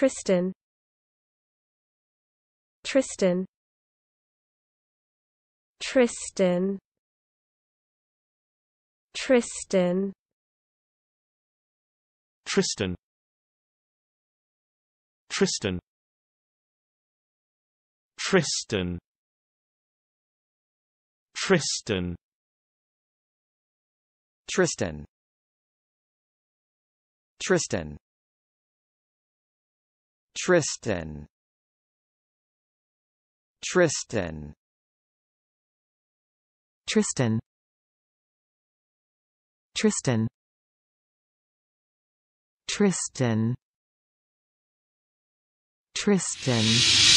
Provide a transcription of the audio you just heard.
Tristan Tristan Tristan Tristan Tristan Tristan Tristan Tristan Tristan Tristan Tristan Tristan Tristan Tristan Tristan Tristan